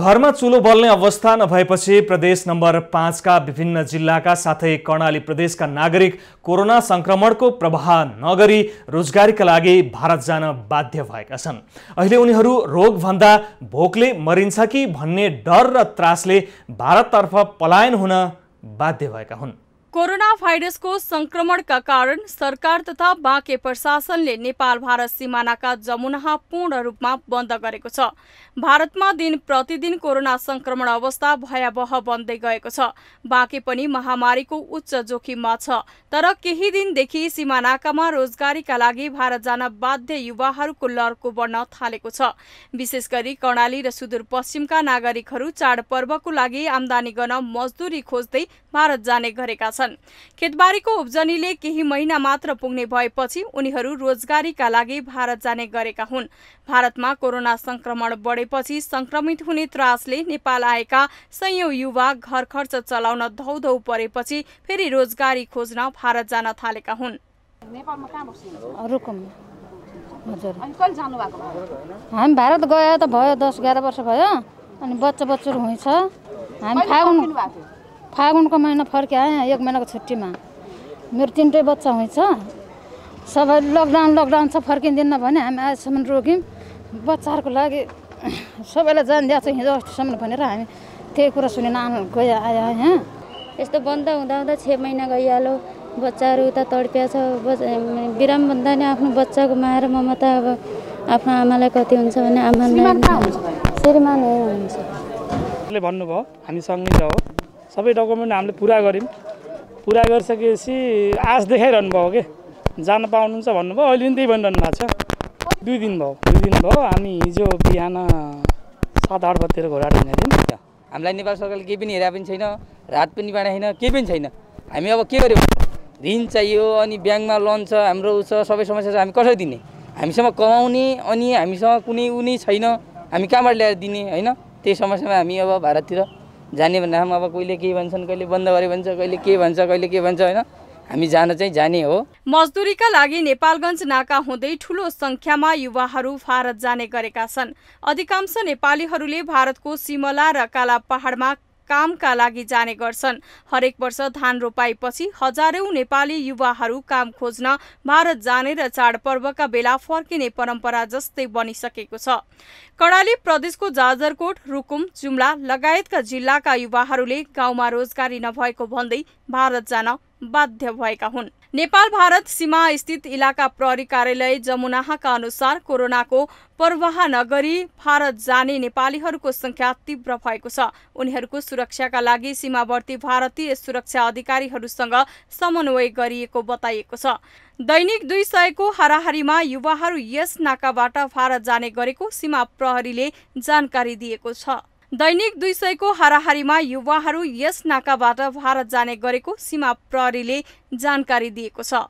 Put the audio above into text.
घरमा चुलो बल्ने अवस्था नभएपछि प्रदेश नम्बर पाँचका विभिन्न जिल्लाका साथै कर्णाली प्रदेशका नागरिक कोरोना सङ्क्रमणको प्रवाह नगरी रोजगारीका लागि भारत जान बाध्य भएका छन् अहिले उनीहरू रोगभन्दा भोकले मरिन्छ कि भन्ने डर र त्रासले भारततर्फ पलायन हुन बाध्य भएका हुन् कोरोना भाइरसको संक्रमणका कारण सरकार तथा बाँके प्रशासनले नेपाल भारत सिमानाका जमुना पूर्ण रूपमा बन्द गरेको छ भारतमा दिन प्रतिदिन कोरोना संक्रमण अवस्था भयावह बन्दै गएको छ बाँके पनि महामारीको उच्च जोखिममा छ तर केही दिनदेखि सिमानाकामा रोजगारीका लागि भारत जान बाध्य युवाहरूको लर्को बढ्न थालेको छ विशेष गरी कर्णाली र सुदूरपश्चिमका नागरिकहरू चाडपर्वको लागि आमदानी गर्न मजदुरी खोज्दै भारत जाने गरेका छन् छन् खेतबारीको उब्जनीले केही महिना मात्र पुग्ने भएपछि उनीहरू रोजगारीका लागि भारत जाने गरेका हुन् भारतमा कोरोना संक्रमण बढेपछि संक्रमित हुने त्रासले नेपाल आएका सयौं युवा घर खर्च चलाउन धौधौ परेपछि फेरि रोजगारी खोज्न भारत जान थालेका हुन् हजुर हामी भारत गए त भयो दस एघार वर्ष भयो अनि बच्चा बच्चुहरू हुन्छ हामी फागुन फागुनको महिना फर्के आएँ एक महिनाको छुट्टीमा मेरो तिनटै बच्चा हुन्छ सबै लकडाउन लकडाउन छ फर्किँदैन भने हामी आजसम्म रोक्यौँ बच्चाहरूको लागि सबैलाई जान दिएको छ हिजो अस्तिसम्म भनेर हामी त्यही कुरा सुनेन आमा गयो आयो यहाँ यस्तो बन्द हुँदा हुँदा छ महिना गइहाल्यो बच्चाहरू उता तडपिया छ बिराम भन्दा नि आफ्नो बच्चाको माएर त अब आफ्नो आमालाई कति हुन्छ भने आमा श्रीमान हुन्छ भन्नुभयो हामी सँगै जाऊ सबै डकुमेन्ट हामीले पुरा गऱ्यौँ पुरा गरिसकेपछि आश देखाइरहनु भयो कि जान पाउनुहुन्छ भन्नुभयो अहिले पनि त्यही भनिरहनु भएको छ दुई दिन भयो दुई दिन भयो हामी हिजो बिहान सात आठ बजीतिर नि त हामीलाई नेपाल सरकारले केही पनि हेरेको पनि छैन रात पनि छैन केही पनि छैन हामी अब के गर्यौँ ऋण चाहियो अनि ब्याङ्कमा लोन छ हाम्रो ऊ छ सबै समस्या छ हामी कसरी दिने हामीसँग कमाउने अनि हामीसँग कुनै उनी छैन हामी कहाँबाट ल्याएर दिने होइन त्यही समस्यामा हामी अब भारततिर जाने भन्दा अब कहिले के भन्छन् कहिले बन्द गरे भन्छ कहिले के भन्छ कहिले के भन्छ होइन हामी जान चाहिँ जाने हो मजदुरीका लागि नेपालगञ्ज नाका हुँदै ठुलो संख्यामा युवाहरू भारत जाने गरेका छन् अधिकांश नेपालीहरूले भारतको सिमला र काला पहाडमा कामका लागि जाने गर्छन् हरेक वर्ष धान रोपाइपछि हजारौं नेपाली युवाहरू काम खोज्न भारत जाने र चाडपर्वका बेला फर्किने परम्परा जस्तै बनिसकेको छ कडाली प्रदेशको जाजरकोट रुकुम जुम्ला लगायतका जिल्लाका युवाहरूले गाउँमा रोजगारी नभएको भन्दै भारत जान बाध्य भएका हुन् नेपाल भारत सीमा स्थित इलाका प्रहरी कार्यालय जमुनाहाका अनुसार कोरोनाको प्रवाह नगरी भारत जाने नेपालीहरूको संख्या तीव्र भएको छ उनीहरूको सुरक्षाका लागि सीमावर्ती भारतीय सुरक्षा अधिकारीहरूसँग समन्वय गरिएको बताइएको छ दैनिक दुई सयको हाराहारीमा युवाहरू यस नाकाबाट भारत जाने गरेको सीमा प्रहरीले जानकारी दिएको छ दैनिक दुई सयको हाराहारीमा युवाहरू यस नाकाबाट भारत जाने गरेको सीमा प्रहरीले जानकारी दिएको छ